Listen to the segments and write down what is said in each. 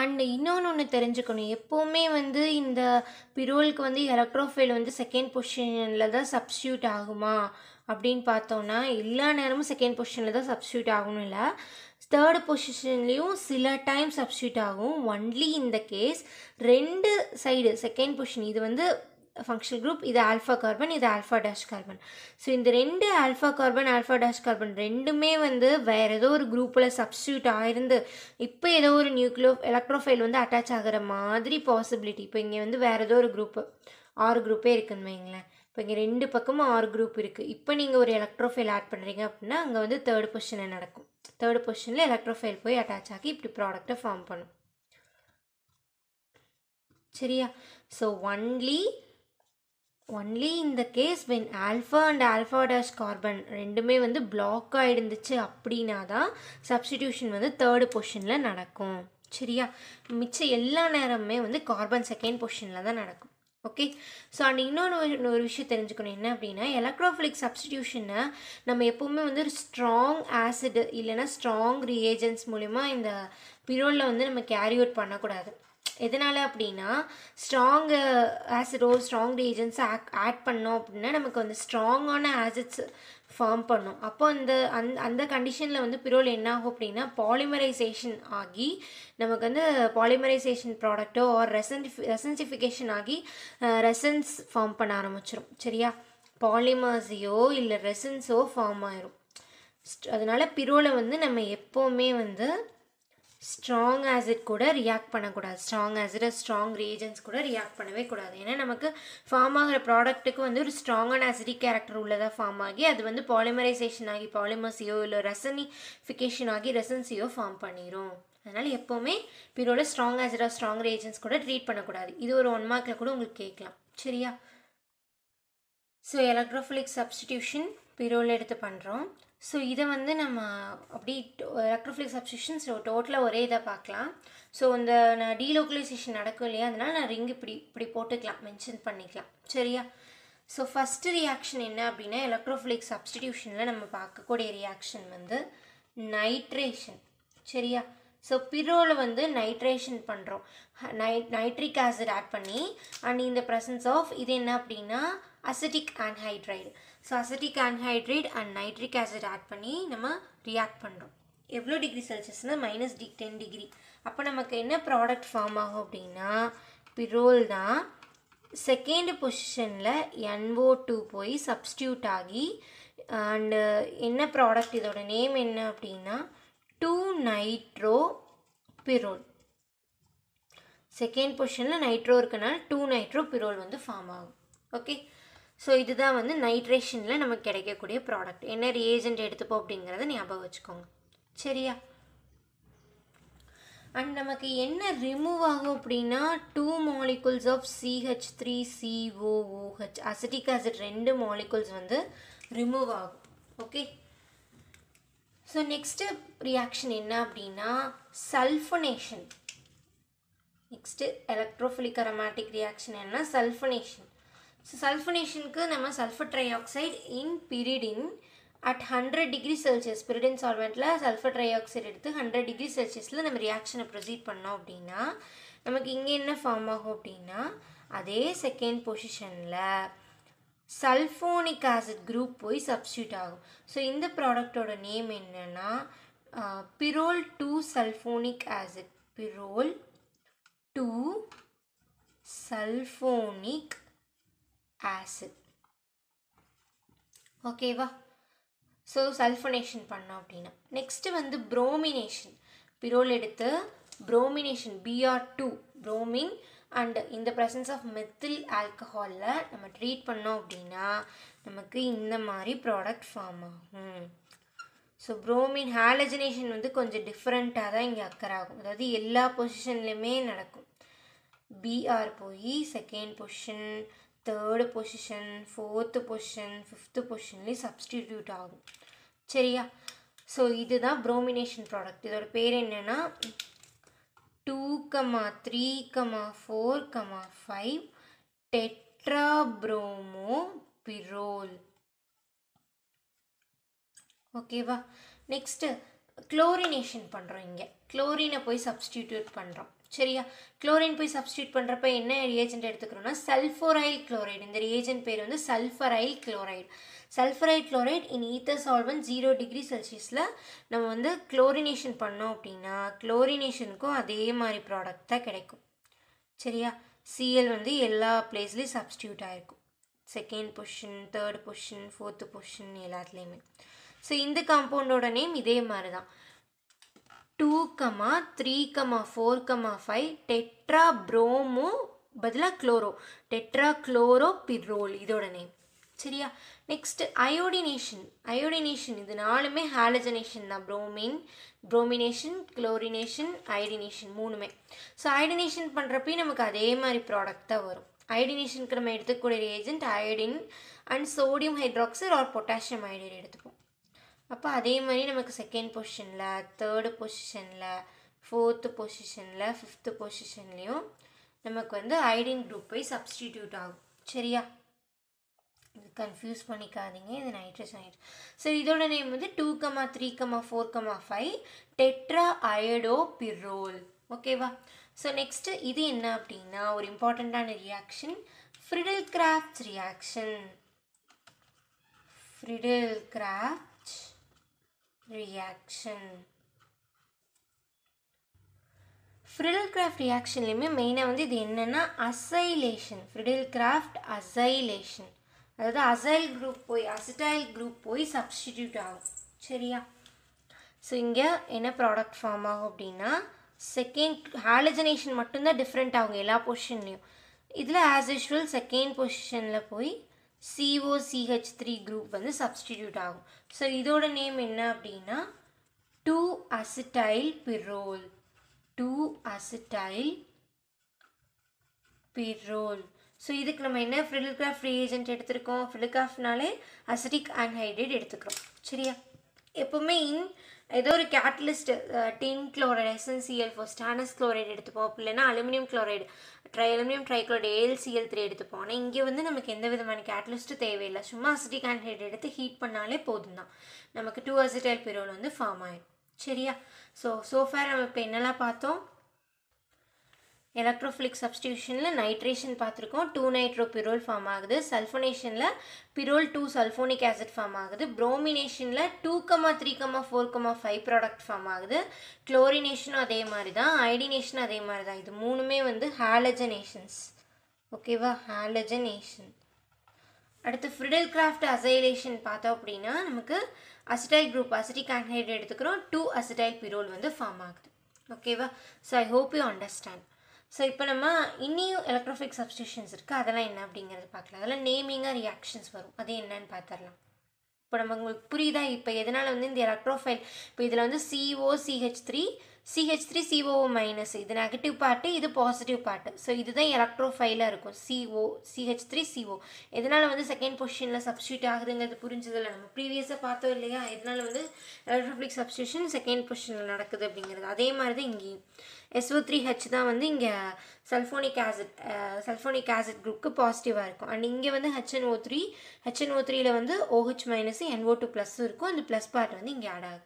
and இன்னொன்று ஒன்று தெரிஞ்சுக்கணும் எப்போவுமே வந்து இந்த பிரோலுக்கு வந்து எலக்ட்ரோஃபைல் வந்து செகண்ட் பொசிஷனில் தான் சப்ஸ்டியூட் ஆகுமா அப்படின்னு பார்த்தோன்னா எல்லா நேரமும் செகண்ட் பொசிஷனில் தான் சப்ஸ்டியூட் ஆகணும் இல்லை தேர்டு பொசிஷன்லேயும் சில டைம் சப்ஸ்டியூட் ஆகும் ஒன்லி இந்த கேஸ் ரெண்டு சைடு செகண்ட் பொசிஷன் இது வந்து ஃபங்க்ஷனல் குரூப் இது ஆல்ஃபா கார்பன் இது ஆல்ஃபா டேஷ் கார்பன் ஸோ இந்த ரெண்டு alpha carbon alpha dash carbon ரெண்டுமே வந்து வேறு ஏதோ ஒரு குரூப்பில் சப்ஸ்டியூட் ஆயிருந்து இப்போ ஏதோ ஒரு நியூக்ளியோ எலக்ட்ரோஃபைல் வந்து அட்டாச் ஆகிற மாதிரி பாசிபிலிட்டி இப்போ இங்கே வந்து வேறு ஏதோ ஒரு குரூப்பு ஆறு குரூப்பே இருக்குன்னு வைங்களேன் இப்போ இங்கே ரெண்டு பக்கமும் ஆறு குரூப் இருக்குது இப்போ நீங்கள் ஒரு எலக்ட்ரோஃபைல் ஆட் பண்ணுறீங்க அப்படின்னா அங்கே வந்து தேர்ட் பொசிஷனில் நடக்கும் தேர்ட் பொசிஷனில் எலக்ட்ரோஃபைல் போய் அட்டாச் ஆகி இப்படி ப்ராடக்டை ஃபார்ம் பண்ணும் சரியா ஸோ ஒன்லி ஒன்லி இந்த case when alpha and alpha dash carbon ரெண்டுமே வந்து பிளாக் ஆகிடுந்துச்சு அப்படின்னா தான் சப்ஸ்டிடியூஷன் வந்து தேர்டு பொஷனில் நடக்கும் சரியா மிச்சம் எல்லா நேரமுமே வந்து கார்பன் செகண்ட் பொஷனில் தான் நடக்கும் ஓகே ஸோ அண்ட் இன்னொன்று ஒரு விஷயம் தெரிஞ்சுக்கணும் என்ன அப்படின்னா எலக்ட்ரோஃபிலிக் சப்ஸ்டிடியூஷனை நம்ம எப்போவுமே வந்து ஒரு ஸ்ட்ராங் ஆசிட் இல்லைன்னா ஸ்ட்ராங் ரியேஜன்ஸ் மூலிமா இந்த பிரோலில் வந்து நம்ம கேரி அவுட் பண்ணக்கூடாது எதனால் அப்படின்னா ஸ்ட்ராங் ஆசிடோ ஸ்ட்ராங் ரீஜன்ஸ் ஆக் ஆட் பண்ணோம் அப்படின்னா நமக்கு வந்து ஸ்ட்ராங்கான ஆசிட்ஸ் ஃபார்ம் பண்ணும் அப்போ அந்த அந் அந்த கண்டிஷனில் வந்து பிரோல் என்ன ஆகும் அப்படின்னா பாலிமரைசேஷன் ஆகி நமக்கு வந்து பாலிமரைசேஷன் ப்ராடக்ட்டோ ஆர் ரெசன்டிஃபி ரெசன்சிஃபிகேஷன் ஆகி ரெசன்ஸ் ஃபார்ம் பண்ண ஆரம்பிச்சிடும் சரியா பாலிமர்ஸையோ இல்லை ரெசன்ஸோ ஃபார்ம் ஆயிரும் அதனால் பிரோலை வந்து நம்ம எப்போவுமே வந்து ஸ்ட்ராங் ஆசிட் கூட ரியாக்ட் பண்ணக்கூடாது ஸ்ட்ராங் ஆசிட் ஸ்ட்ராங் ரீஜன்ஸ் கூட ரியாக்ட் பண்ணவே கூடாது ஏன்னா நமக்கு ஃபார்ம் ஆகிற ப்ராடக்ட்டுக்கு வந்து ஒரு ஸ்ட்ராங் அண்ட் ஆசிடிக் கேரக்டர் உள்ளதாக ஃபார்ம் ஆகி அது வந்து பாலிமரைசேஷன் ஆகி பாலிமர்ஸியோ இல்லை ரெசனிஃபிகேஷன் ஆகி ரெசன்சியோ ஃபார்ம் பண்ணிடும் அதனால் எப்போவுமே பீரோட ஸ்ட்ராங் ஆசிடாக ஸ்ட்ராங் ரேஜன்ஸ் கூட ட்ரீட் பண்ணக்கூடாது இது ஒரு ஒன் மார்க்கில் கூட உங்களுக்கு கேட்கலாம் சரியா ஸோ எலக்ட்ரோஃபிலிக் சப்ஸ்டியூஷன் பீரோவில் எடுத்து பண்ணுறோம் ஸோ இதை வந்து நம்ம அப்படி ரெக்டோஃபிலிக் சப்ஸ்டிஷன் ஸோ டோட்டலாக ஒரே இதை பார்க்கலாம் ஸோ இந்த நான் டீலோக்கலைசேஷன் நடக்கும் இல்லையா அதனால் நான் ரிங் இப்படி இப்படி போட்டுக்கலாம் மென்ஷன் பண்ணிக்கலாம் சரியா ஸோ ஃபஸ்ட்டு ரியாக்ஷன் என்ன அப்படின்னா எலக்ட்ரோஃபிலிக் சப்ஸ்டிடியூஷனில் நம்ம பார்க்கக்கூடிய ரியாக்ஷன் வந்து நைட்ரேஷன் சரியா ஸோ பிரோவில் வந்து நைட்ரேஷன் பண்ணுறோம் நைட் நைட்ரிக் ஆசிட் ஆட் பண்ணி அண்ட் இந்த ப்ரெசன்ஸ் ஆஃப் இது என்ன அப்படின்னா acetic anhydride so acetic anhydride and nitric acid add பண்ணி நம்ம ரியாக்ட் பண்ணுறோம் எவ்வளோ டிகிரி செல்சியஸ்னால் மைனஸ் டி டென் டிகிரி அப்போ நமக்கு என்ன ப்ராடக்ட் ஃபார்ம் ஆகும் அப்படின்னா பிரோல் தான் செகண்ட் பொசிஷனில் என்ஓ டூ போய் சப்ஸ்டியூட் ஆகி அண்டு என்ன ப்ராடக்ட் இதோட நேம் என்ன அப்படின்னா டூ நைட்ரோ பிரோல் செகண்ட் பொசிஷனில் நைட்ரோ இருக்கனால டூ நைட்ரோ பிரோல் வந்து ஃபார்ம் ஆகும் ஓகே ஸோ இதுதான் வந்து நைட்ரேஷனில் நமக்கு கிடைக்கக்கூடிய ப்ராடக்ட் என்ன ரியேஜென்ட் எடுத்துப்போம் அப்படிங்கிறத ஞாபகம் வச்சுக்கோங்க சரியா அண்ட் நமக்கு என்ன ரிமூவ் ஆகும் அப்படின்னா two molecules of CH three COOH acetic acid ரெண்டு மாலிகுல்ஸ் வந்து ரிமூவ் ஆகும் ஓகே ஸோ நெக்ஸ்ட்டு ரியாக்ஷன் என்ன அப்படின்னா sulphonation next electrophilic aromatic reaction என்ன சல்ஃபனேஷன் ஸோ சல்ஃபனேஷனுக்கு நம்ம sulphur trioxide in pyridine at hundred degree Celsius pyridine சால்வெண்ட்டில் sulphur trioxide எடுத்து ஹண்ட்ரட் டிகிரி செல்சியஸில் நம்ம ரியாக்ஷனை ப்ரொசீட் பண்ணோம் அப்படின்னா நமக்கு இங்கே என்ன ஃபார்ம் ஆகும் அப்படின்னா அதே செகண்ட் பொசிஷனில் சல்ஃபோனிக் ஆசிட் குரூப் போய் சப்ஸ்டியூட் ஆகும் ஸோ இந்த ப்ராடக்டோட நேம் என்னென்னா pyrrole two sulphonic acid pyrrole two sulphonic ஆஸு ஓகேவா ஸோ சல்ஃபனேஷன் பண்ணோம் அப்படின்னா நெக்ஸ்ட்டு வந்து ப்ரோமினேஷன் பிரோல் எடுத்து bromination BR two bromine and இந்த ப்ரெசன்ஸ் ஆஃப் மெத்தில் ஆல்கஹாலில் நம்ம ட்ரீட் பண்ணோம் அப்படின்னா நமக்கு இந்த மாதிரி ப்ராடக்ட் ஃபார்ம் ஆகும் ஸோ ப்ரோமின் ஹாலஜினேஷன் வந்து கொஞ்சம் டிஃப்ரெண்ட்டாக தான் இங்கே அக்கர் ஆகும் அதாவது எல்லா பொசிஷன்லேயுமே நடக்கும் பிஆர் போய் second position third position fourth position fifth பொசிஷன்லேயும் சப்ஸ்டிடியூட் ஆகும் சரியா ஸோ இதுதான் ப்ரோமினேஷன் ப்ராடக்ட் இதோட பேர் என்னென்னா two comma three comma four comma five tetrabromo pyrrole ஓகேவா நெக்ஸ்ட்டு குளோரினேஷன் பண்ணுறோம் இங்கே குளோரினை போய் சப்ஸ்டிடியூட் பண்ணுறோம் சரியா குளோரின் போய் சப்ஸ்டியூட் பண்ணுறப்ப என்ன ரியேஜென்ட் எடுத்துக்கிறோம்னா சல்ஃபோரைல் குளோரைடு இந்த ரியேஜென்ட் பேர் வந்து sulphuryl chloride sulphuryl chloride in ether solvent zero degree செல்சியஸில் நம்ம வந்து குளோரினேஷன் பண்ணோம் அப்படின்னா குளோரினேஷனுக்கும் அதே மாதிரி ப்ராடக்ட் தான் கிடைக்கும் சரியா சிஎல் வந்து எல்லா பிளேஸ்லேயும் சப்ஸ்டியூட் ஆகிருக்கும் second position third position fourth position எல்லாத்துலேயுமே ஸோ இந்த காம்பவுண்டோட நேம் இதே மாதிரி தான் two comma three comma four comma five tetrabromo பதிலாக குளோரோ டெட்ரா குளோரோ பிரோல் இதோட நேம் சரியா நெக்ஸ்ட் அயோடினேஷன் அயோடினேஷன் இது நாலுமே ஹாலஜனேஷன் தான் ப்ரோமின் ப்ரோமினேஷன் குளோரினேஷன் அயோடினேஷன் மூணுமே ஸோ அயோடினேஷன் பண்ணுறப்பையும் நமக்கு அதே மாதிரி ப்ராடக்ட் தான் வரும் அயோடினேஷனுக்கு நம்ம எடுத்துக்கூடிய agent iodine and sodium hydroxide or potassium iodide எடுத்துப்போம் அப்போ அதே மாதிரி நமக்கு செகண்ட் பொசிஷனில் தேர்டு பொசிஷனில் ஃபோர்த்து பொசிஷனில் ஃபிஃப்த்து பொசிஷன்லேயும் நமக்கு வந்து ஐடின் குரூப் போய் சப்ஸ்டிடியூட் ஆகும் சரியா இது கன்ஃபியூஸ் பண்ணிக்காதீங்க இது நைட்ரஸ் ஆயிடுச்சு ஸோ இதோட நேம் வந்து two comma three comma four comma five tetraiodo pyrrole ஓகேவா ஸோ நெக்ஸ்ட்டு இது என்ன அப்படின்னா ஒரு இம்பார்ட்டண்ட்டான reaction Friedel Crafts reaction Friedel Craft reaction Friedel Craft ரியாக்ஷன்லேயுமே மெயினாக வந்து இது என்னென்னா அசைலேஷன் ஃப்ரிடில் கிராஃப்ட் அசைலேஷன் அதாவது அசைல் குரூப் போய் அசிடைல் குரூப் போய் சப்ஸ்டிடியூட் ஆகும் சரியா ஸோ இங்கே என்ன ப்ராடக்ட் ஃபார்ம் ஆகும் அப்படின்னா செகண்ட் ஹாலஜனேஷன் மட்டும்தான் டிஃப்ரெண்ட் ஆகும் எல்லா பொசிஷன்லேயும் இதில் ஆஸ் யூஷுவல் செகண்ட் பொசிஷனில் போய் சிஓசிஹெச் த்ரீ குரூப் வந்து சப்ஸ்டிடியூட் ஆகும் ஸோ இதோட நேம் என்ன அப்படின்னா two acetyl pyrrole two acetyl pyrrole so இதுக்கு நம்ம என்ன ஃபிலிக்ராஃப் ஃப்ரீ ஏஜென்ட் எடுத்திருக்கோம் ஃபிலிக்ராஃப்னாலே அசிட்டிக் அன்ஹைட்ரேட் எடுத்துக்கிறோம் சரியா எப்போவுமே இன் ஏதோ ஒரு catalyst tin chloride SnCl four stannous chloride எடுத்துப்போம் இல்லைன்னா aluminium chloride tri aluminium trichloride AlCl three எடுத்துப்போம் ஆனால் இங்கே வந்து நமக்கு எந்த விதமான கேட்டலிஸ்ட்டு தேவையில்லை சும்மா அசிட்டிக் ஆசிட் எடுத்து ஹீட் பண்ணாலே போதும் தான் நமக்கு டூ அசிட்டைல் பிரோல் வந்து ஃபார்ம் ஆகிடும் சரியா ஸோ சோஃபார் நம்ம இப்போ என்னெல்லாம் பார்த்தோம் எலக்ட்ரோஃபிலிக் சப்ஸ்டியூஷனில் நைட்ரேஷன் பார்த்துருக்கோம் டூ நைட்ரோ பிரோல் ஃபார்ம் ஆகுது சல்ஃபோனேஷனில் pyrrole two sulphonic acid form ஆகுது ப்ரோமினேஷனில் two comma three comma four comma five product form ஆகுது குளோரினேஷனும் அதே மாதிரி தான் ஐடினேஷனும் அதே மாதிரி தான் இது மூணுமே வந்து ஹாலஜனேஷன்ஸ் ஓகேவா ஹாலஜனேஷன் அடுத்து ஃப்ரிடல் கிராஃப்ட் அசைலேஷன் பார்த்தோம் அப்படின்னா நமக்கு அசிடைல் குரூப் அசிட்டிக் ஆன்ஹைட் எடுத்துக்கிறோம் டூ அசிடைல் பிரோல் வந்து ஃபார்ம் ஆகுது ஓகேவா so I hope you understand so இப்போ நம்ம இன்னியும் எலக்ட்ரோஃபிக் சப்ஸ்டிஷன்ஸ் இருக்குது அதெல்லாம் என்ன அப்படிங்கிறது பார்க்கலாம் அதெல்லாம் நேமிங்காக ரியாக்ஷன்ஸ் வரும் அது என்னன்னு பார்த்துடலாம் இப்போ நம்ம உங்களுக்கு புரியுதா இப்போ எதனால் வந்து இந்த எலக்ட்ரோஃபைல் இப்போ இதில் வந்து CO CH three CH three CO minus இது நெகட்டிவ் பார்ட்டு இது பாசிட்டிவ் பார்ட்டு ஸோ இதுதான் எலக்ட்ரோஃபைலாக இருக்கும் சிஓ சிஹெச் த்ரீ சிஓ எதனால் வந்து செகண்ட் பொசிஷனில் சப்ஸ்டியூட் ஆகுதுங்கிறது புரிந்துதல் நம்ம ப்ரீவியஸாக பார்த்தோம் இல்லையா இதனால் வந்து electrophilic substitution செகண்ட் பொசிஷனில் நடக்குது அப்படிங்கிறது அதே மாதிரி தான் SO3H எஸ்ஓ த்ரீ ஹெச் தான் வந்து இங்கே சல்ஃபோனிக் ஆசிட் சல்ஃபோனிக் ஆசிட் குரூப்க்கு பாசிட்டிவாக இருக்கும் அண்ட் இங்கே வந்து HNO3 த்ரீ த்ரீயில் வந்து ஓஹெச் மைனஸ் என்ஓ டூ ப்ளஸ்ஸும் இருக்கும் அந்த ப்ளஸ் பார்ட் வந்து இங்கே ஆடாக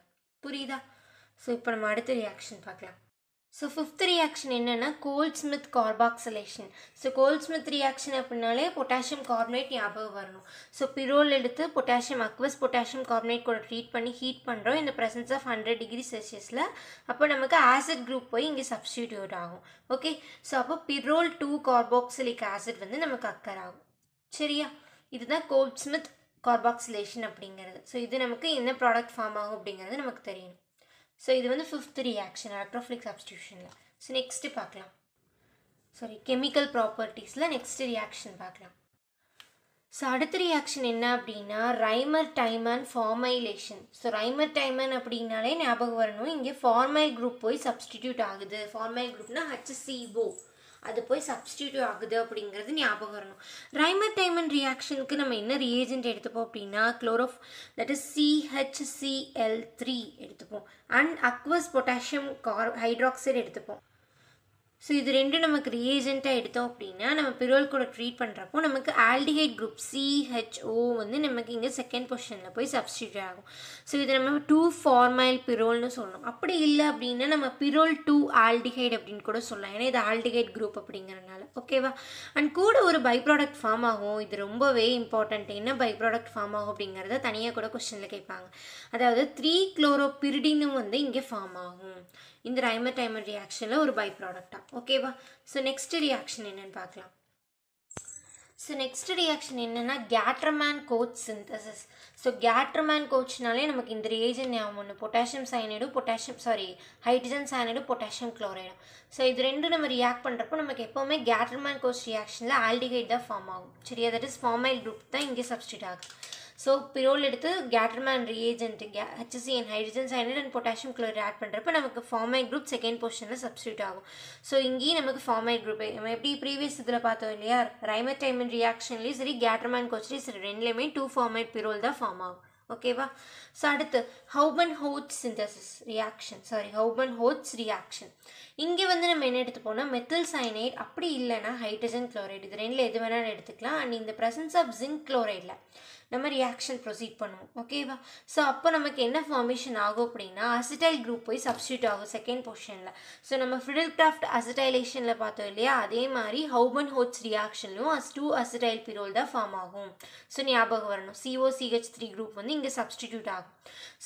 புரியுதா ஸோ இப்போ நம்ம அடுத்த ரியாக்ஷன் பார்க்கலாம் ஸோ ஃபிஃப்த் ரியாக்ஷன் என்னென்னா Kolbe Schmitt carboxylation so Kolbe Schmitt reaction அப்படின்னாலே பொட்டாசியம் கார்பனேட் ஞாபகம் வரணும் ஸோ பிரோல் எடுத்து பொட்டாசியம் அக்வஸ் பொட்டாசியம் கார்பனேட் கூட ட்ரீட் பண்ணி ஹீட் பண்ணுறோம் இந்த ப்ரெசன்ஸ் ஆஃப் ஹண்ட்ரட் டிகிரி செல்சியஸில் அப்போ நமக்கு ஆசிட் குரூப் போய் இங்கே சப்ஸ்டிடியூட் ஆகும் ஓகே ஸோ அப்போ பிரோல் டூ கார்பாக்சிலிக் ஆசிட் வந்து நமக்கு அக்கர் ஆகும் சரியா இதுதான் கோல்ட் ஸ்மித் கார்பாக்சிலேஷன் அப்படிங்கிறது ஸோ இது நமக்கு என்ன ப்ராடக்ட் ஃபார்ம் ஆகும் அப்படிங்கிறது நமக்கு தெரியணும் ஸோ இது வந்து ஃபிஃப்த் ரியாக்ஷன் எலக்ட்ரோஃபிலிக் சப்ஸ்டியூஷனில் ஸோ நெக்ஸ்ட்டு பார்க்கலாம் சாரி கெமிக்கல் ப்ராப்பர்ட்டிஸில் நெக்ஸ்ட்டு ரியாக்ஷன் பார்க்கலாம் ஸோ அடுத்த ரியாக்ஷன் என்ன அப்படின்னா Reimer Tiemann formylation so Reimer Tiemann அப்படின்னாலே ஞாபகம் வரணும் இங்கே ஃபார்மைல் குரூப் போய் சப்ஸ்டிடியூட் ஆகுது ஃபார்மைல் குரூப்னா ஹெச்சிஓ அது போய் சப்ஸ்டியூட் ஆகுது அப்படிங்கிறது ஞாபகம் வரணும் ரைமத்தைமன் ரியாக்ஷனுக்கு நம்ம என்ன ரியேஜென்ட் எடுத்துப்போம் அப்படின்னா குளோரோஃப் தட் இஸ் சிஹெச்சிஎல் த்ரீ எடுத்துப்போம் அண்ட் அக்வஸ் பொட்டாசியம் கார் ஹைட்ராக்சைடு எடுத்துப்போம் ஸோ இது ரெண்டும் நமக்கு ரியேஜெண்ட்டாக எடுத்தோம் அப்படின்னா நம்ம பிரோல் கூட ட்ரீட் பண்ணுறப்போ நமக்கு ஆல்டிஹைட் குரூப் சிஹெச்ஓ வந்து நமக்கு இங்கே செகண்ட் பொசிஷனில் போய் சப்ஸ்டியூட் ஆகும் ஸோ இது நம்ம டூ ஃபார்மைல் பிரோல்னு சொல்லணும் அப்படி இல்லை அப்படின்னா நம்ம பிரோல் டூ ஆல்டிஹைட் அப்படின்னு கூட சொல்லலாம் ஏன்னா இது ஆல்டிஹைட் குரூப் அப்படிங்கிறனால ஓகேவா அண்ட் கூட ஒரு பை ப்ராடக்ட் ஃபார்ம் ஆகும் இது ரொம்பவே இம்பார்ட்டண்ட் என்ன பை ப்ராடக்ட் ஃபார்ம் ஆகும் அப்படிங்கிறத தனியாக கூட கொஸ்டினில் கேட்பாங்க அதாவது த்ரீ குளோரோ பிரிடினும் வந்து இங்கே ஃபார்ம் ஆகும் இந்த ரைமர் டைமர் ரியாக்ஷனில் ஒரு பை ப்ராடக்டாக ஓகேவா ஸோ நெக்ஸ்ட் ரியாக்ஷன் என்னென்னு பார்க்கலாம் ஸோ நெக்ஸ்ட் ரியாக்ஷன் என்னென்னா Gattermann Koch synthesis so Gattermann கோச்னாலே நமக்கு இந்த ரியேஜன் ஞாபகம் ஒன்று potassium cyanide potassium sorry hydrogen cyanide potassium குளோரைடும் ஸோ இது ரெண்டும் நம்ம ரியாக்ட் பண்ணுறப்போ நமக்கு எப்போவுமே கேட்ரமேன் கோச் ரியாக்ஷனில் ஆல்டிஹைட் தான் ஃபார்ம் ஆகும் சரியா தட் இஸ் ஃபார்மைல் குரூப் தான் இங்கே சப்ஸ்டியூட் ஆகும் ஸோ பிரோல் எடுத்து Gattermann reagent K HCN hydrogen cyanide and potassium chloride add பண்ணுறப்ப நமக்கு ஃபார்மைட் குரூப் செகண்ட் போர்ஷனில் சப்ஸ்டியூட் ஆகும் ஸோ இங்கேயும் நமக்கு ஃபார்மைட் குரூப் நம்ம எப்படி ப்ரீவியஸ் இதில் பார்த்தோம் இல்லையா ரைமடைமின் ரியாக்ஷன்லேயும் சரி கேட்டர்மேன் கோச்லேயும் சரி ரெண்டுலேயுமே டூ ஃபார்மைட் பிரோல் தான் ஃபார்ம் ஆகும் ஓகேவா ஸோ அடுத்து ஹவுபன் hot synthesis reaction sorry ஹவுபன் ஹோட்ஸ் reaction இங்கே வந்து நம்ம என்ன போனால் மெத்தில் சைனைட் அப்படி இல்லைனா ஹைட்ரஜன் குளோரைடு இது ரெண்டில் எது வேணாலும் எடுத்துக்கலாம் அண்ட் இந்த ப்ரெசன்ஸ் ஆஃப் ஜிங்க் குளோரைடில் நம்ம ரியாக்ஷன் ப்ரொசீட் பண்ணுவோம் ஓகேவா ஸோ அப்போ நமக்கு என்ன ஃபார்மேஷன் ஆகும் அப்படின்னா அசிடைல் குரூப் போய் சப்ஸ்டியூட் ஆகும் செகண்ட் போர்ஷனில் ஸோ நம்ம ஃபிடில் கிராஃப்ட் அசிடைலேஷனில் பார்த்தோம் இல்லையா அதே மாதிரி ஹவுபன் ஹோட்ஸ் ரியாக்ஷன்லையும் அஸ் டூ அசிடைல் பிரோல் தான் ஃபார்ம் ஆகும் ஸோ ஞாபகம் வரணும் சிஓசிஹெச் த்ரீ குரூப் வந்து இங்கே சப்ஸ்டிடியூட் ஆகும்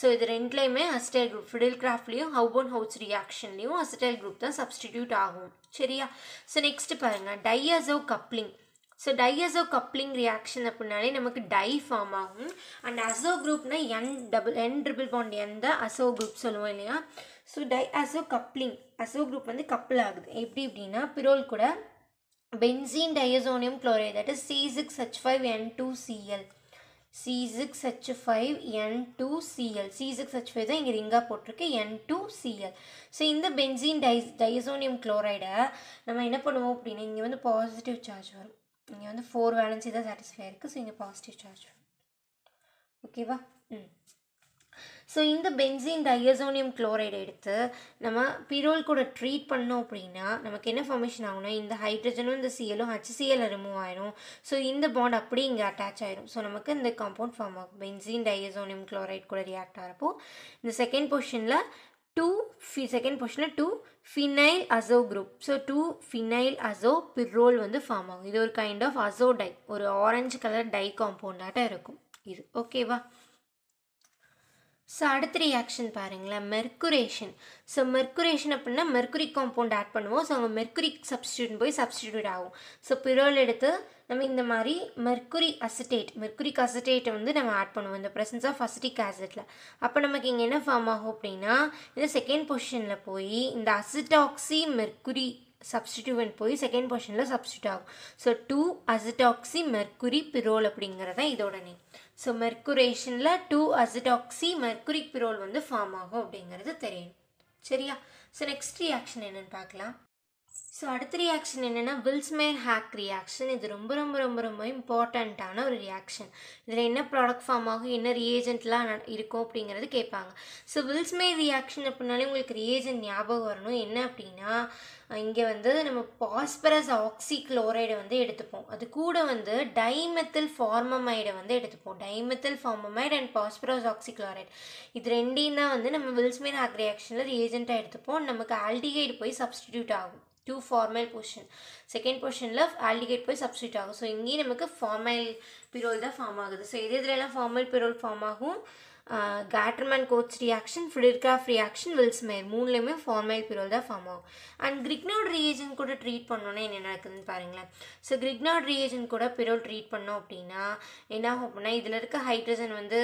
ஸோ இது ரெண்டுலேயுமே அசிடைல் குரூப் ஃபிடில் கிராஃப்ட்லேயும் ஹவுபன் ஹவுஸ் ரியாக்ஷன்லேயும் அசிடைல் குரூப் தான் சப்ஸ்டிடியூட் ஆகும் சரியா ஸோ நெக்ஸ்ட் பாருங்கள் diazo coupling so diazo coupling reaction அப்படின்னாலே நமக்கு டை ஃபார்ம் ஆகும் அண்ட் அசோ குரூப்னா N double N triple bond N தான் அசோ குரூப் சொல்லுவோம் இல்லையா so diazo coupling azo group வந்து கப்பல் ஆகுது எப்படி அப்படின்னா பிரோல் கூட benzene diazonium chloride that is C six H five N two Cl C six H five N two Cl C six H five தான் இங்கே ரிங்காக போட்டிருக்கு N two Cl so இந்த பென்சீன் டை டையசோனியம் குளோரைடை நம்ம என்ன பண்ணுவோம் அப்படின்னா இங்கே வந்து பாசிட்டிவ் சார்ஜ் வரும் இங்கே வந்து ஃபோர் வேலன்ஸி தான் சாட்டிஸ்ஃபை இருக்குது ஸோ இங்கே பாசிட்டிவ் சார்ஜ் ஓகேவா ம் ஸோ இந்த பென்சின் டையசோனியம் குளோரைடு எடுத்து நம்ம பிரோல் கூட ட்ரீட் பண்ணோம் அப்படின்னா நமக்கு என்ன ஃபார்மேஷன் ஆகும்னா இந்த ஹைட்ரஜனும் இந்த சிஎலும் ஹச்சிசிஎல் ரிமூவ் ஆயிரும் ஸோ இந்த பாண்ட் அப்படியே இங்கே அட்டாச் ஆயிரும் ஸோ நமக்கு இந்த காம்பவுண்ட் ஃபார்ம் ஆகும் பென்சின் டையசோனியம் குளோரைட் கூட ரியாக்ட் ஆகிறப்போ இந்த செகண்ட் பொசிஷனில் டூ ஃபி செகண்ட் போர்ஷனில் two phenyl azo group so two phenyl azo pyrrole வந்து ஃபார்ம் ஆகும் இது ஒரு கைண்ட் ஆஃப் அசோ டை ஒரு ஆரஞ்சு கலர் டை காம்பவுண்டாக இருக்கும் இது ஓகேவா ஸோ அடுத்த ரியாக்ஷன் பாருங்களேன் மெர்குரேஷன் ஸோ மெர்குரேஷன் அப்படின்னா மெர்குரி காம்பவுண்ட் ஆட் பண்ணுவோம் ஸோ அவங்க மெர்குரி சப்ஸ்டியூட் போய் சப்ஸ்டியூட் ஆகும் ஸோ பிரோல் எடுத்து நம்ம இந்த மாதிரி மெர்குரி அசிட்டேட் மெர்குரிக் அசிட்டேட்டை வந்து நம்ம ஆட் பண்ணுவோம் இந்த ப்ரெசன்ஸ் ஆஃப் அசிட்டிக் ஆசிட்டில் அப்போ நமக்கு இங்கே என்ன ஃபார்ம் ஆகும் அப்படின்னா இந்த செகண்ட் பொசிஷனில் போய் இந்த அசிடாக்சி மெர்குரி சப்ஸ்டிடியூவன் போய் செகண்ட் பொசிஷனில் சப்ஸ்டியூட் ஆகும் so two acetoxy mercury pyrrole அப்படிங்கிறதான் இதோட நேம் ஸோ மெர்குரேஷனில் டூ அசிடாக்சி மெர்குரிக் பிரோல் வந்து ஃபார்ம் ஆகும் அப்படிங்கிறது தெரியும் சரியா ஸோ நெக்ஸ்ட் ரியாக்ஷன் என்னென்னு பார்க்கலாம் ஸோ அடுத்த ரியாக்ஷன் என்னென்னா வில்ஸ்மேர் ஹேக் ரியாக்ஷன் இது ரொம்ப ரொம்ப ரொம்ப ரொம்ப இம்பார்ட்டண்ட்டான ஒரு ரியாக்ஷன் இதில் என்ன ப்ராடக்ட் ஃபார்ம் ஆகும் என்ன ரியேஜென்ட்லாம் இருக்கும் அப்படிங்கிறது கேட்பாங்க ஸோ வில்ஸ்மேர் ரியாக்ஷன் அப்படின்னாலே உங்களுக்கு ரியேஜென்ட் ஞாபகம் வரணும் என்ன அப்படின்னா இங்கே வந்து நம்ம பாஸ்பரஸ் ஆக்சி குளோரைடை வந்து எடுத்துப்போம் அது கூட வந்து டைமெத்தில் ஃபார்மமைடை வந்து எடுத்துப்போம் dimethyl formamide and phosphorus oxychloride இது ரெண்டையும் தான் வந்து நம்ம வில்ஸ்மேர் ஹேக் ரியாக்ஷனில் ரியேஜென்ட்டாக எடுத்துப்போம் நமக்கு ஆல்டிகைடு போய் சப்ஸ்டிடியூட் ஆகும் டூ ஃபார்மல் போர்ஷன் செகண்ட் போர்ஷனில் ஆல்டிகேட் போய் சப்ஸ்டியூட் ஆகும் ஸோ இங்கேயும் நமக்கு ஃபார்மல் பிரோல் தான் ஃபார்ம் ஆகுது ஸோ எது எதுலலாம் ஃபார்மல் பிரோல் ஃபார்ம் ஆகும் Gattermann Koch reaction Friedel Crafts reaction Vilsmeier மூணுலேயுமே ஃபார்மைல் பிரோல் தான் ஃபார்ம் ஆகும் அண்ட் கிரிக்னோட் ரீஏஜன் கூட ட்ரீட் பண்ணோன்னே என்ன நடக்குதுன்னு பாருங்களேன் ஸோ கிரிக்னோட் ரீஏஜன் கூட பிரோல் ட்ரீட் பண்ணோம் அப்படின்னா என்ன ஆகும் அப்படின்னா இதில் இருக்க ஹைட்ரஜன் வந்து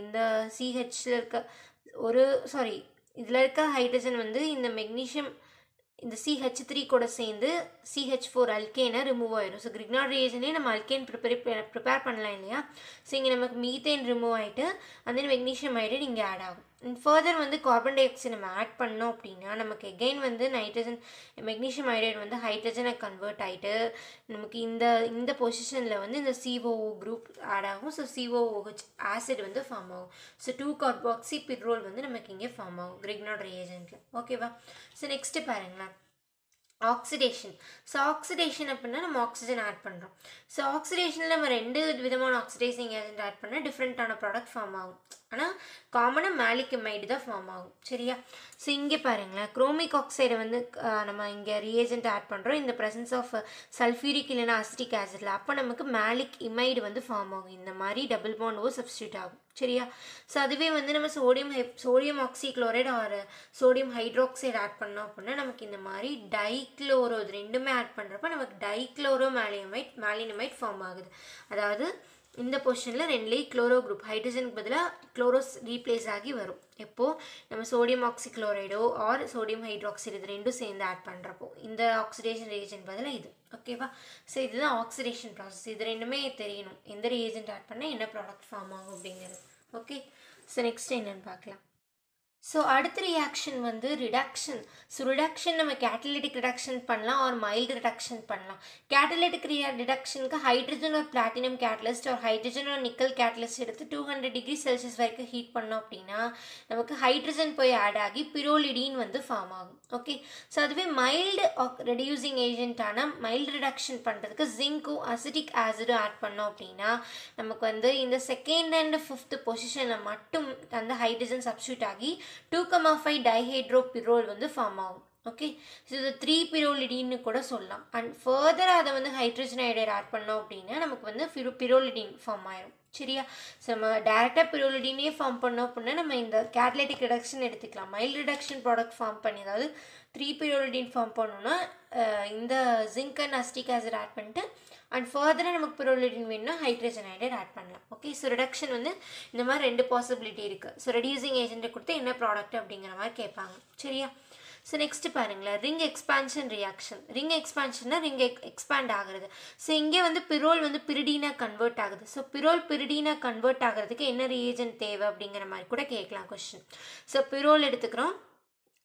இந்த சிஹெச்சில் இருக்க ஒரு சாரி இதில் இருக்க ஹைட்ரஜன் வந்து இந்த மெக்னீஷியம் இந்த சிஹெச் த்ரீ கூட சேர்ந்து சிஹெச் ஃபோர் அல்கேனை ரிமூவ் ஆயிடும் ஸோ கிரிக்னாட் ரியேஜனே நம்ம அல்கேன் ப்ரிப்பேர் ப்ரிப்பேர் பண்ணலாம் இல்லையா ஸோ இங்கே நமக்கு மீத்தேன் ரிமூவ் ஆகிட்டு அந்த மெக்னீஷியம் ஆகிட்டு இங்கே ஆட் ஆகும் ஃபர்தர் வந்து கார்பன் டை ஆக்சைடு நம்ம ஆட் பண்ணோம் அப்படின்னா நமக்கு எகெயின் வந்து நைட்ரஜன் மெக்னீஷியம் ஹைட்ரேட் வந்து ஹைட்ரஜனை கன்வெர்ட் ஆகிட்டு நமக்கு இந்த இந்த பொசிஷனில் வந்து இந்த சிஓஓ குரூப் ஆட் ஆகும் ஸோ சிஓஓஹெச் ஆசிட் வந்து ஃபார்ம் ஆகும் ஸோ டூ கார்பாக்சி பிட்ரோல் வந்து நமக்கு இங்கே ஃபார்ம் ஆகும் கிரிக்னாட் ரியேஜென்ட்டில் ஓகேவா ஸோ நெக்ஸ்ட்டு பாருங்களேன் ஆக்சிடேஷன் ஸோ ஆக்சிடேஷன் அப்படின்னா நம்ம ஆக்சிஜன் ஆட் பண்ணுறோம் ஸோ ஆக்சிடேஷனில் நம்ம ரெண்டு விதமான ஆக்சிடைசிங் ஏஜென்ட் ஆட் பண்ணால் டிஃப்ரெண்ட்டான ப்ராடக்ட் ஃபார்ம் ஆகும் ஆனால் காமனாக மேலிக் எமைடு தான் ஃபார்ம் ஆகும் சரியா ஸோ இங்கே பாருங்களேன் குரோமிக் ஆக்சைடை வந்து நம்ம இங்கே ரியேஜென்ட் ஆட் பண்ணுறோம் இந்த ப்ரெசன்ஸ் ஆஃப் சல்ஃபியூரிக் இல்லைனா அசிட்டிக் ஆசிடில் அப்போ நமக்கு மேலிக் இமைடு வந்து ஃபார்ம் ஆகும் இந்த மாதிரி டபுள் பாண்ட் ஓ சப்ஸ்டியூட் ஆகும் சரியா ஸோ அதுவே வந்து நம்ம சோடியம் ஹை sodium oxy chloride or sodium hydroxide add பண்ணோம் அப்படின்னா நமக்கு இந்த மாதிரி டைக்ளோரோ இது ரெண்டுமே ஆட் பண்ணுறப்ப நமக்கு டைக்ளோரோ மேலியமைட் மேலினமைட் ஃபார்ம் ஆகுது அதாவது இந்த பொசிஷனில் ரெண்டுலேயும் குளோரோ குரூப் ஹைட்ரஜனுக்கு பதிலாக குளோரோஸ் ரீப்ளேஸ் ஆகி வரும் எப்போது நம்ம சோடியம் ஆக்சி குளோரைடோ ஆர் சோடியம் ஹைட்ராக்சைடு இது ரெண்டும் சேர்ந்து ஆட் பண்ணுறப்போ இந்த ஆக்சிடேஷன் ரியேஜென்ட் பதிலாக இது ஓகேவா ஸோ இதுதான் ஆக்சிடேஷன் ப்ராசஸ் இது ரெண்டுமே தெரியணும் எந்த ரியேஜென்ட் ஆட் பண்ணால் என்ன ப்ராடக்ட் ஃபார்ம் ஆகும் அப்படிங்கிறது ஓகே ஸோ நெக்ஸ்ட் என்னென்னு பார்க்கலாம் ஸோ அடுத்த ரியாக்ஷன் வந்து ரிடக்ஷன் ஸோ ரிடக்ஷன் நம்ம கேட்டலிட்டிக் ரிடக்ஷன் பண்ணலாம் ஆர் மைல்டு ரிடக்ஷன் பண்ணலாம் கேட்டலிட்டிக் ரியா ரிடக்ஷனுக்கு ஹைட்ரஜன் ஒரு பிளாட்டினம் கேட்டலிஸ்ட் ஒரு ஹைட்ரஜன் ஒரு நிக்கல் கேட்டலிஸ்ட் எடுத்து டூ ஹண்ட்ரட் டிகிரி செல்சியஸ் வரைக்கும் ஹீட் பண்ணோம் அப்படின்னா நமக்கு ஹைட்ரஜன் போய் ஆட் ஆகி பிரோலிடின் வந்து ஃபார்ம் ஆகும் ஓகே ஸோ அதுவே மைல்டு ரெடியூசிங் ஏஜென்ட்டான மைல்டு ரிடக்ஷன் பண்ணுறதுக்கு ஜிங்க்கும் அசிட்டிக் ஆசிடும் ஆட் பண்ணோம் அப்படின்னா நமக்கு வந்து இந்த செகண்ட் அண்ட் ஃபிஃப்த் பொசிஷனில் மட்டும் அந்த ஹைட்ரஜன் சப்ஸ்டியூட் ஆகி two comma five dihydro pyrrole வந்து ஃபார்ம் ஆகும் ஓகே ஸோ இது த்ரீ பிரோலிடின்னு கூட சொல்லலாம் அண்ட் ஃபர்தர் அதை வந்து ஹைட்ரஜன் ஐடைட் ஆட் பண்ணோம் அப்படின்னா நமக்கு வந்து பிரோ பிரோலிடின் ஃபார்ம் ஆயிரும் சரியா ஸோ நம்ம டேரெக்டாக பிரோலிடினே ஃபார்ம் பண்ணோம் அப்படின்னா நம்ம இந்த கேட்லெட்டிக் ரிடக்ஷன் எடுத்துக்கலாம் மைல்டு ரிடக்ஷன் ப்ராடக்ட் ஃபார்ம் பண்ணி அதாவது த்ரீ பிரோலிடின் ஃபார்ம் பண்ணோன்னா இந்த zinc and acetic acid add பண்ணிட்டு அண்ட் ஃபர்தராக நமக்கு ப்ரோலிடின் வேணும்னா ஹைட்ரஜன் ஹைட்ரைட் ஆட் பண்ணலாம் ஓகே ஸோ ரிடக்ஷன் வந்து இந்த மாதிரி ரெண்டு பாசிபிலிட்டி இருக்குது ஸோ ரெடியூசிங் ஏஜென்ட்டை கொடுத்து என்ன ப்ராடக்ட் அப்படிங்கிற மாதிரி கேட்பாங்க சரியா ஸோ நெக்ஸ்ட் பாருங்களேன் ரிங் எக்ஸ்பான்ஷன் ரியாக்ஷன் ரிங் எக்ஸ்பான்ஷன்னா ரிங் எக் எக்ஸ்பேண்ட் ஆகுறது ஸோ இங்கே வந்து பிரோல் வந்து பிரிடீனாக கன்வெர்ட் ஆகுது ஸோ பிரோல் பிரிடீனாக கன்வெர்ட் ஆகிறதுக்கு என்ன ரீஏஜென்ட் தேவை அப்படிங்கிற மாதிரி கூட கேட்கலாம் கொஸ்டின் ஸோ பிரோல் எடுத்துக்கிறோம்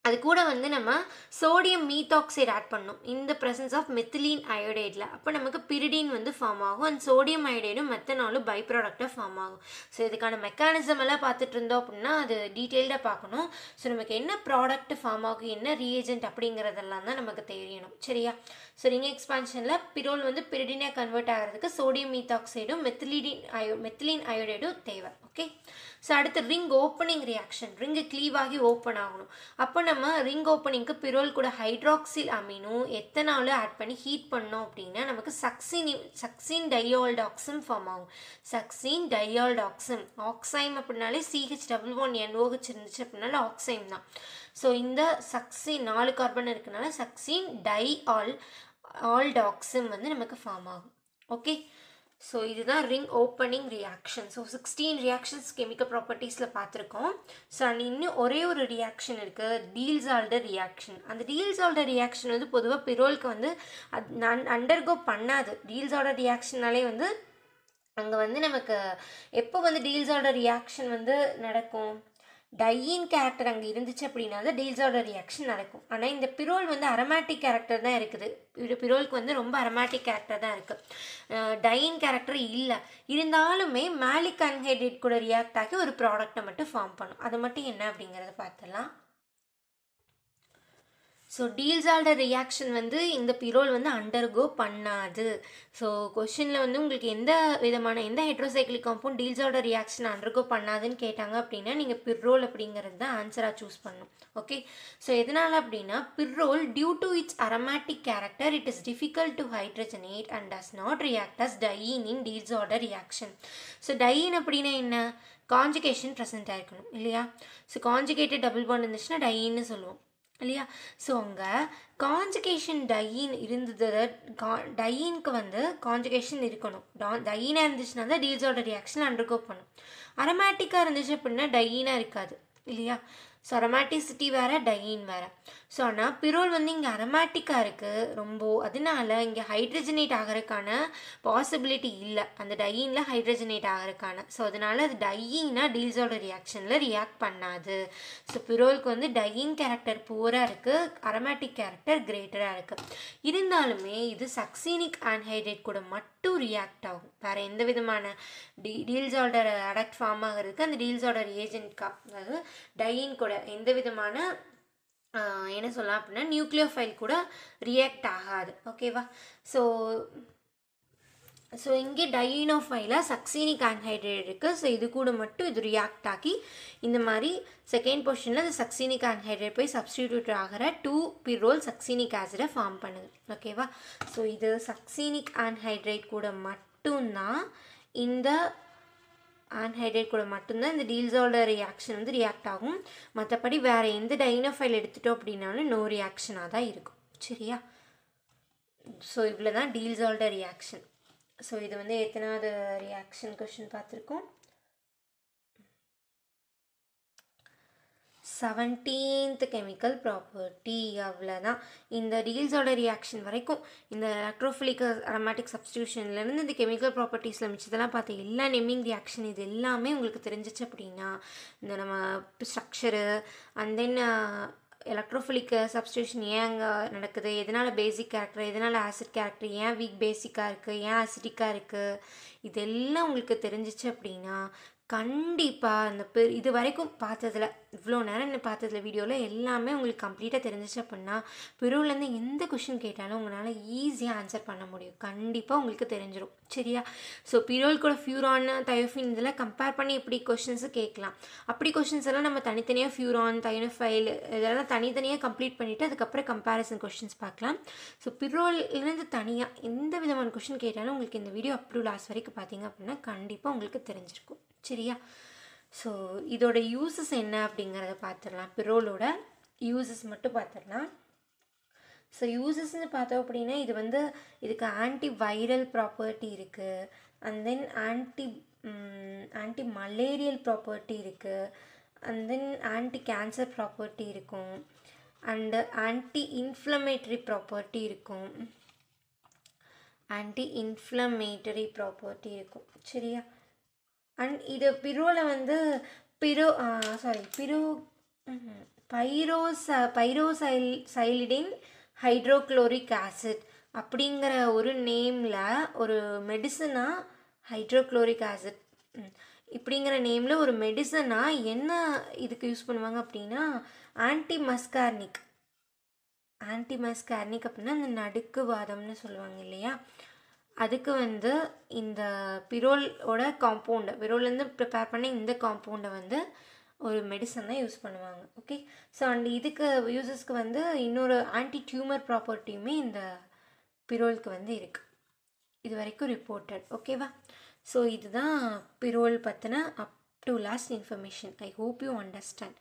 அது கூட வந்து நம்ம சோடியம் மீத்தாக்சைடு ஆட் பண்ணணும் இந்த ப்ரெசன்ஸ் ஆஃப் மெத்திலீன் அயோடைடில் அப்போ நமக்கு பிரிடின் வந்து ஃபார்ம் ஆகும் அண்ட் சோடியம் அயோடைடும் மெத்தனாலும் பை ப்ராடக்டாக ஃபார்ம் ஆகும் ஸோ இதுக்கான மெக்கானிசம் எல்லாம் பார்த்துட்டு இருந்தோம் அப்படின்னா அது டீட்டெயில்டாக பார்க்கணும் ஸோ நமக்கு என்ன ப்ராடக்ட் ஃபார்ம் ஆகும் என்ன ரீஏஜென்ட் அப்படிங்கிறதெல்லாம் தான் நமக்கு தெரியணும் சரியா ஸோ ரிங் எக்ஸ்பான்ஷனில் பிரோல் வந்து பிரிடினாக கன்வெர்ட் ஆகிறதுக்கு சோடியம் மீத்தாக்சைடும் மெத்திலிடின் அயோ மெத்திலின் அயோடைடும் தேவை ஓகே ஸோ அடுத்து ring opening reaction ring cleave ஆகி ஓப்பன் ஆகணும் அப்போ நம்ம ரிங் ஓப்பனிங்க்கு பிரோல் கூட ஹைட்ராக்சில் அமீனும் எத்தனாலும் ஆட் பண்ணி ஹீட் பண்ணோம் அப்படின்னா நமக்கு சக்சின் சக்சின் டையால்டாக்சும் ஃபார்ம் ஆகும் சக்சின் டையால்டாக்சிம் ஆக்சைம் அப்படின்னாலே சிஹெச் டபுள் ஒன் என்ஓஹெச் இருந்துச்சு அப்படின்னால ஆக்சைம் தான் ஸோ இந்த சக்சின் நாலு கார்பன் இருக்கனால சக்சின் ஆல் ஆல்டாக்சின் வந்து நமக்கு ஃபார்ம் ஆகும் ஓகே ஸோ இதுதான் ring opening reaction so sixteen reactions chemical ப்ராப்பர்ட்டிஸில் பார்த்துருக்கோம் ஸோ அண்ட் இன்னும் ஒரே ஒரு ரியாக்ஷன் இருக்குது டீல்ஸ் ஆல்டர் ரியாக்ஷன் அந்த டீல்ஸ் ஆல்டர் ரியாக்ஷன் வந்து பொதுவாக பிரோலுக்கு வந்து அது அண்டர்கோ பண்ணாது டீல்ஸ் ஆல்டர் ரியாக்ஷன்னாலே வந்து அங்கே வந்து நமக்கு எப்போ வந்து டீல்ஸோட ரியாக்ஷன் வந்து நடக்கும் டையின் கேரக்டர் அங்கே இருந்துச்சு அப்படின்னா தான் டீல்ஸோட ரியாக்ஷன் நடக்கும் ஆனால் இந்த பிரோல் வந்து அரமேட்டிக் கேரக்டர் தான் இருக்குது பிரோலுக்கு வந்து ரொம்ப அரமேட்டிக் கேரக்டர் தான் இருக்குது டையின் கேரக்டர் இல்லை இருந்தாலுமே மேலிக் அன்ஹைட்ரேட் கூட ரியாக்ட் ஆகி ஒரு ப்ராடக்டை மட்டும் ஃபார்ம் பண்ணும் அது மட்டும் என்ன அப்படிங்கிறத பார்த்துடலாம் ஸோ டீல்ஸால்ட ரியாக்ஷன் வந்து இந்த பிரோல் வந்து அண்டர்கோ பண்ணாது ஸோ கொஷினில் வந்து உங்களுக்கு எந்த விதமான எந்த ஹைட்ரோசைக்ளிக் காம்பவுண்ட் டீல்ஸோட ரியாக்ஷன் அண்டர்கோ பண்ணாதுன்னு கேட்டாங்க அப்படின்னா நீங்கள் பிரோல் அப்படிங்கிறது தான் ஆன்சராக சூஸ் பண்ணும் ஓகே ஸோ எதனால் அப்படின்னா pyrrole due to it's aromatic character it is difficult to hydrogenate and does not react as diene in டீல்ஸோட ரியாக்ஷன் ஸோ டையின் அப்படின்னா என்ன காஞ்சுகேஷன் ப்ரெசென்ட் ஆகிருக்கணும் இல்லையா ஸோ காஞ்சுகேட்டட் டபுள் பாண்ட் இருந்துச்சுன்னா டையின்னு சொல்லுவோம் இல்லையா ஸோ அங்கே காஞ்சுகேஷன் டையின் இருந்தது கா டையினுக்கு வந்து காஞ்சுகேஷன் இருக்கணும் டான் டையினாக இருந்துச்சுன்னா தான் டீல்ஸோட ரியாக்ஷன் அண்டர்கோ பண்ணும் அரமேட்டிக்காக இருந்துச்சு அப்படின்னா டையினாக இருக்காது இல்லையா ஸோ அரோமேட்டிசிட்டி வேறு டையின் வேறு ஸோ ஆனால் பிரோல் வந்து இங்கே அரோமேட்டிக்காக இருக்குது ரொம்ப அதனால இங்கே ஹைட்ரஜனேட் ஆகிறதுக்கான பாசிபிலிட்டி இல்லை அந்த டையினில் ஹைட்ரஜனேட் ஆகிறதுக்கான ஸோ அதனால அது டையினா டீல்ஸோட ரியாக்ஷனில் ரியாக்ட் பண்ணாது ஸோ பிரோலுக்கு வந்து டையிங் கேரக்டர் பூராக இருக்குது அரமேட்டிக் கேரக்டர் கிரேட்டராக இருக்குது இருந்தாலுமே இது சக்சீனிக் ஆன்ஹைட்ரேட் கூட மட்டும் டு ரியாக்ட் ஆகும் வேறு எந்த விதமான டீ டீல்ஸ் ஆர்டர் அடக்ட் ஃபார்ம் ஆகிறதுக்கு அந்த டீல்ஸ் ஆர்டர் ஏஜென்ட்கா அதாவது டையின் கூட எந்த விதமான என்ன சொல்லலாம் அப்படின்னா நியூக்ளியோ ஃபைல் கூட ரியாக்ட் ஆகாது ஓகேவா ஸோ ஸோ இங்கே டைனோஃபைலாக சக்சீனிக் ஆன்ஹைட்ரேட் இருக்குது ஸோ இது கூட மட்டும் இது ரியாக்ட் ஆகி இந்த மாதிரி செகண்ட் போர்ஷனில் இந்த சக்சீனிக் ஆன்ஹைட்ரேட் போய் சப்ஸ்டிடியூட் ஆகிற டூ பிரோல் சக்சீனிக் ஆசிடை ஃபார்ம் பண்ணுது ஓகேவா ஸோ இது சக்சீனிக் ஆன்ஹைட்ரேட் கூட மட்டும்தான் இந்த ஆன்ஹைட்ரேட் கூட மட்டும்தான் இந்த டீல்ஸோட ரியாக்ஷன் வந்து ரியாக்ட் ஆகும் மற்றபடி வேறு எந்த டைனோஃபைல் எடுத்துட்டோம் அப்படின்னாலும் நோ ரியாக்ஷனாக தான் இருக்கும் சரியா ஸோ இவ்வளோ தான் டீல்ஸோட ரியாக்ஷன் ஸோ இது வந்து எத்தனாவது ரியாக்ஷன் கொஷின் பார்த்துருக்கோம் செவன்டீன்த் கெமிக்கல் ப்ராப்பர்ட்டி அவ்வளோதான் இந்த டீல்ஸோட ரியாக்ஷன் வரைக்கும் இந்த எலக்ட்ரோஃபிலிக் அரோமேட்டிக் சப்ஸ்டியூஷன்லேருந்து இந்த கெமிக்கல் ப்ராப்பர்ட்டிஸில் மிச்சத்தெல்லாம் பார்த்து எல்லா நெம்மிங் ரியாக்ஷன் இது எல்லாமே உங்களுக்கு தெரிஞ்சிச்சு அப்படின்னா இந்த நம்ம ஸ்ட்ரக்சரு அண்ட் தென் எலக்ட்ரோஃபிலிக்க சப்ஸ்டியூஷன் ஏன் அங்கே நடக்குது எதனால் பேசிக் கேரக்டர் எதனால் ஆசிட் கேரக்டர் ஏன் வீக் பேசிக்காக இருக்குது ஏன் ஆசிட்டிக்காக இருக்குது இதெல்லாம் உங்களுக்கு தெரிஞ்சிச்சு அப்படின்னா கண்டிப்பாக அந்த பெ இது வரைக்கும் பார்த்ததில் இவ்வளோ நேரம் என்ன பார்த்ததில் வீடியோவில் எல்லாமே உங்களுக்கு கம்ப்ளீட்டாக தெரிஞ்சிச்சு அப்படின்னா பெருவிலேருந்து எந்த கொஷின் கேட்டாலும் உங்களால் ஈஸியாக ஆன்சர் பண்ண முடியும் கண்டிப்பாக உங்களுக்கு தெரிஞ்சிடும் சரியா ஸோ பிரோல் கூட ஃபியூரான் தயோஃபின் இதெல்லாம் கம்பேர் பண்ணி இப்படி கொஷின்ஸு கேட்கலாம் அப்படி கொஷின்ஸ் எல்லாம் நம்ம தனித்தனியாக ஃபியூரான் தயோஃபைல் இதெல்லாம் தனித்தனியாக கம்ப்ளீட் பண்ணிவிட்டு அதுக்கப்புறம் கம்பேரிசன் கொஷின்ஸ் பார்க்கலாம் ஸோ பிரோல்லேருந்து தனியாக எந்த விதமான கொஷின் கேட்டாலும் உங்களுக்கு இந்த வீடியோ அப்டூ லாஸ்ட் வரைக்கும் பார்த்தீங்க அப்படின்னா கண்டிப்பாக உங்களுக்கு தெரிஞ்சிருக்கும் சரியா ஸோ இதோட யூஸஸ் என்ன அப்படிங்கிறத பார்த்துடலாம் பிரோலோட யூஸஸ் மட்டும் பார்த்துடலாம் ஸோ யூசஸ்ன்னு பார்த்தோம் அப்படின்னா இது வந்து இதுக்கு ஆன்டி வைரல் ப்ராப்பர்ட்டி இருக்குது and then anti anti malarial property இருக்குது and then anti cancer property இருக்கும் அண்டு ஆன்டி இன்ஃப்ளமேட்டரி ப்ராப்பர்ட்டி இருக்கும் ஆன்டி இன்ஃப்ளமேட்டரி ப்ராப்பர்ட்டி இருக்கும் சரியா அண்ட் இது பிரோவில் வந்து பிரோ சாரி பிரோ பைரோஸ் பைரோசைல் சைலிடின் ஹைட்ரோக்ளோரிக் ஆசிட் அப்படிங்கிற ஒரு நேமில் ஒரு மெடிசனாக ஹைட்ரோக்ளோரிக் ஆசிட் இப்படிங்கிற நேமில் ஒரு மெடிசனாக என்ன இதுக்கு யூஸ் பண்ணுவாங்க அப்படின்னா ஆன்டி மஸ்கார்னிக் ஆன்டி மஸ்கார்னிக் அப்படின்னா அந்த நடுக்கு வாதம்னு சொல்லுவாங்க இல்லையா அதுக்கு வந்து இந்த பிரோலோட காம்பவுண்டை பிரோலேருந்து ப்ரிப்பேர் பண்ண இந்த காம்பவுண்டை வந்து ஒரு மெடிசன் தான் யூஸ் பண்ணுவாங்க ஓகே ஸோ அண்ட் இதுக்கு யூசஸ்க்கு வந்து இன்னொரு ஆன்டி டியூமர் ப்ராப்பர்ட்டியுமே இந்த பிரோலுக்கு வந்து இருக்குது இது வரைக்கும் ரிப்போர்ட்டட் ஓகேவா ஸோ இதுதான் பிரோல் பற்றின up to last information I hope you understand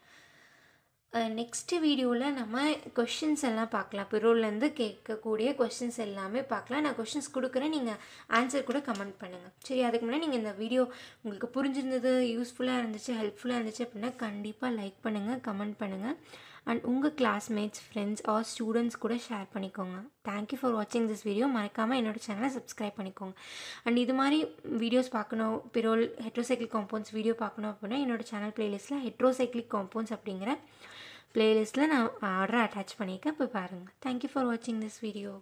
next வீடியோவில் நம்ம கொஷின்ஸ் எல்லாம் பார்க்கலாம் பிரோல்லேருந்து கேட்கக்கூடிய கொஷின்ஸ் எல்லாமே பார்க்கலாம் நான் கொஷின்ஸ் கொடுக்குறேன் நீங்கள் ஆன்சர் கூட கமெண்ட் பண்ணுங்கள் சரி அதுக்கு முன்னாடி நீங்கள் இந்த வீடியோ உங்களுக்கு புரிஞ்சிருந்தது யூஸ்ஃபுல்லாக இருந்துச்சு ஹெல்ப்ஃபுல்லாக இருந்துச்சு அப்படின்னா கண்டிப்பாக லைக் பண்ணுங்கள் கமெண்ட் பண்ணுங்கள் அண்ட் உங்கள் கிளாஸ்மேட்ஸ் ஃப்ரெண்ட்ஸ் ஆர் ஸ்டூடெண்ட்ஸ் கூட ஷேர் பண்ணிக்கோங்க தேங்க்யூ ஃபார் வாட்சிங் திஸ் வீடியோ மறக்காமல் என்னோடய சேனலை சப்ஸ்கிரைப் பண்ணிக்கோங்க அண்ட் இது மாதிரி வீடியோஸ் பார்க்கணும் பிறோல் ஹெட்ரோசைக்கிள் காம்பவுண்ட்ஸ் வீடியோ பார்க்கணும் அப்படின்னா என்னோடய சேனல் ப்ளேலிஸ்ட்டில் ஹெட்ரோசைக்கிளிக் காம்பவுண்ட்ஸ் அப்படிங்கிற ப்ளேலிஸ்ட்டில் நான் ஆர்டரை அட்டாச் பண்ணியிருக்கேன் போய் பாருங்கள் தேங்க்யூ ஃபார் வாட்சிங் திஸ் வீடியோ